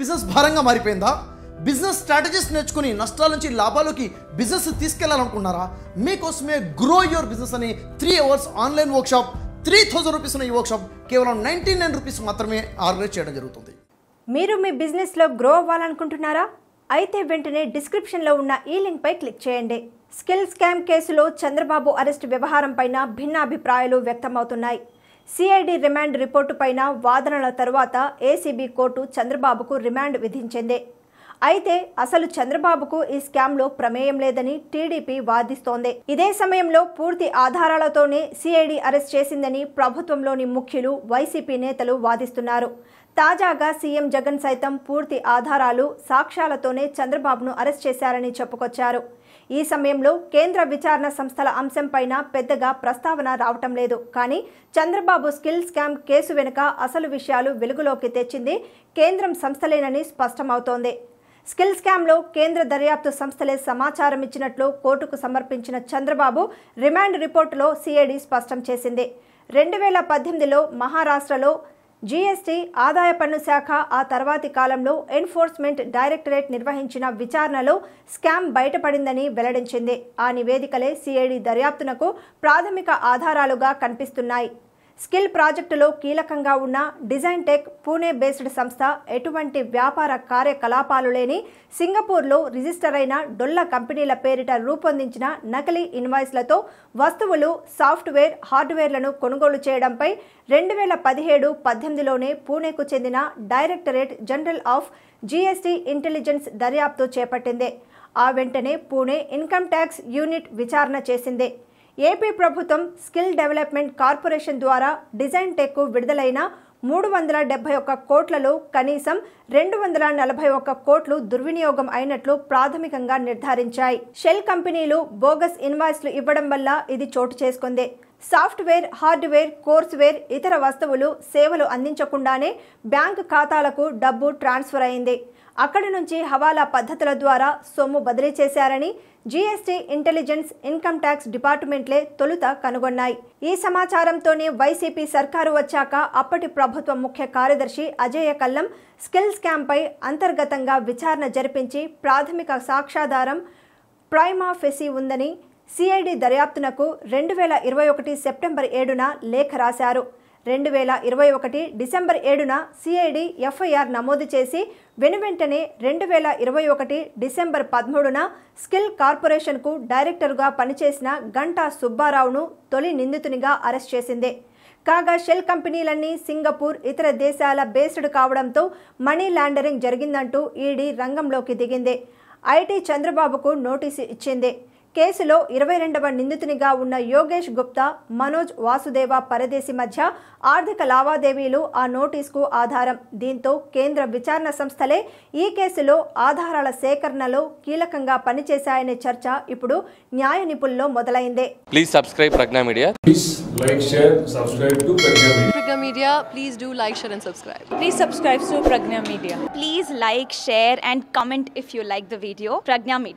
business భారంగా మారిపోయిందా business strategies నేర్చుకుని నష్టాల నుంచి లాభాలకి బిజినెస్ తీసుకెళ్లాలనుకున్నారా మీకోసమే గ్రో యువర్ బిజినెస్ అని three hours online workshop three thousand rupees ఉన్న ఈ వర్క్షాప్ కేవలం నైన్టీ నైన్ రూపీస్ మాత్రమే ఆర్గనైజ్ చేయడం జరుగుతుంది మీరు మీ బిజినెస్లో గ్రో అవ్వాలనుకుంటున్నారా అయితే వెంటనే డిస్క్రిప్షన్లో ఉన్న ఈ లింక్పై క్లిక్ చేయండి స్కిల్ స్కామ్ కేసులో చంద్రబాబు అరెస్ట్ వ్యవహారం పైన భిన్నాభిప్రాయాలు వ్యక్తమవుతున్నాయి సిఐడి రిమాండ్ రిపోర్టుపైన వాదనల తరువాత ఏసీబీ కోర్టు చంద్రబాబుకు రిమాండ్ విధించింది అయితే అసలు చంద్రబాబుకు ఈ స్కామ్లో ప్రమేయం లేదని టీడీపీ వాదిస్తోంది ఇదే సమయంలో పూర్తి ఆధారాలతోనే సిఐడి అరెస్ట్ చేసిందని ప్రభుత్వంలోని ముఖ్యులు వైసీపీ నేతలు వాదిస్తున్నారు తాజాగా సీఎం జగన్ సైతం పూర్తి ఆధారాలు సాక్ష్యాలతోనే చంద్రబాబును అరెస్ట్ చేశారని చెప్పుకొచ్చారు ఈ సమయంలో కేంద్ర విచారణ సంస్థల అంశంపైన పెద్దగా ప్రస్తావన రావటం లేదు కానీ చంద్రబాబు స్కిల్ స్కామ్ కేసు వెనుక అసలు విషయాలు వెలుగులోకి తెచ్చింది కేంద్రం సంస్థలేనని స్పష్టమవుతోంది స్కిల్ స్కామ్లో కేంద్ర దర్యాప్తు సంస్థలే సమాచారం ఇచ్చినట్లు కోర్టుకు సమర్పించిన చంద్రబాబు రిమాండ్ రిపోర్టులో సిఐడి స్పష్టం చేసింది రెండు వేల పద్దెనిమిదిలో మహారాష్ట్రలో జీఎస్టీ ఆదాయ పన్ను శాఖ ఆ తర్వాతి కాలంలో ఎన్ఫోర్స్మెంట్ డైరెక్టరేట్ నిర్వహించిన విచారణలో స్కామ్ బయటపడిందని వెల్లడించింది ఆ నివేదికలే సిఐడి దర్యాప్తునకు ప్రాథమిక ఆధారాలుగా కనిపిస్తున్నాయి స్కిల్ ప్రాజెక్టులో కీలకంగా ఉన్న డిజైన్ టెక్ పూణే బేస్డ్ సంస్థ ఎటువంటి వ్యాపార కార్యకలాపాలు లేని సింగపూర్లో రిజిస్టర్ అయిన డొల్ల కంపెనీల పేరిట రూపొందించిన నకిలీ ఇన్వాయిస్లతో వస్తువులు సాఫ్ట్వేర్ హార్డ్వేర్లను కొనుగోలు చేయడంపై రెండు వేల పదిహేడు పద్దెనిమిదిలోనే పూణేకు చెందిన directorate general of GST intelligence దర్యాప్తు చేపట్టింది ఆ వెంటనే పూణే ఇన్కమ్ ట్యాక్స్ యూనిట్ విచారణ చేసింది ఏపీ ప్రభుత్వం స్కిల్ డెవలప్మెంట్ కార్పొరేషన్ ద్వారా డిజైన్ టెక్ విడుదలైన మూడు వందల డెబ్బై ఒక్క కోట్లలో కనీసం రెండు వందల నలభై ఒక్క కోట్లు దుర్వినియోగం అయినట్లు ప్రాథమికంగా నిర్ధారించాయి షెల్ కంపెనీలు బోగస్ ఇన్వాయిస్లు ఇవ్వడం వల్ల ఇది చోటు చేసుకుంది సాఫ్ట్వేర్ హార్డ్వేర్ కోర్స్వేర్ ఇతర వస్తువులు సేవలు అందించకుండానే బ్యాంక్ ఖాతాలకు డబ్బు ట్రాన్స్ఫర్ అయింది అక్కడి నుంచి హవాలా పద్ధతుల ద్వారా సొమ్ము బదిలీ చేశారని జీఎస్టీ ఇంటెలిజెన్స్ ఇన్కమ్ ట్యాక్స్ డిపార్ట్మెంట్లే తొలుత కనుగొన్నాయి ఈ సమాచారంతోనే వైసీపీ సర్కారు వచ్చాక అప్పటి ప్రభుత్వ ముఖ్య కార్యదర్శి అజయ కల్లం స్కిల్ స్కామ్పై అంతర్గతంగా విచారణ జరిపించి ప్రాథమిక సాక్ష్యాధారం ప్రైమా ఉందని సిఐడి దర్యాప్తునకు రెండు వేల ఇరవై ఒకటి సెప్టెంబర్ ఏడున లేఖ రాశారు రెండు వేల ఇరవై ఒకటి డిసెంబర్ ఏడున సిఐడి ఎఫ్ఐఆర్ నమోదు చేసి వెనువెంటనే రెండు వేల ఇరవై ఒకటి డిసెంబర్ పదమూడున స్కిల్ కార్పొరేషన్కు డైరెక్టర్గా పనిచేసిన గంటా సుబ్బారావును తొలి నిందితునిగా అరెస్ట్ చేసింది కాగా షెల్ కంపెనీలన్నీ సింగపూర్ ఇతర దేశాల బేస్డ్ కావడంతో మనీ ల్యాండరింగ్ జరిగిందంటూ ఈడీ e రంగంలోకి దిగింది ఐటీ చంద్రబాబుకు నోటీసు ఇచ్చింది కేసులో ఇరవై రెండవ నిందితునిగా ఉన్న యోగేష్ గుప్తా మనోజ్ వాసుదేవ పరదేశి మధ్య ఆర్థిక లావాదేవీలు ఆ నోటీస్కు ఆధారం దీంతో కేంద్ర విచారణ సంస్థలే ఈ కేసులో ఆధారాల సేకరణలో కీలకంగా పనిచేశాయనే చర్చ ఇప్పుడు న్యాయ నిపుణుల్లో మొదలైంది please subscribe Pragna media please like share subscribe Pragna media please like share and subscribe please subscribe to Pragna media please like share and comment if you like the video Pragna media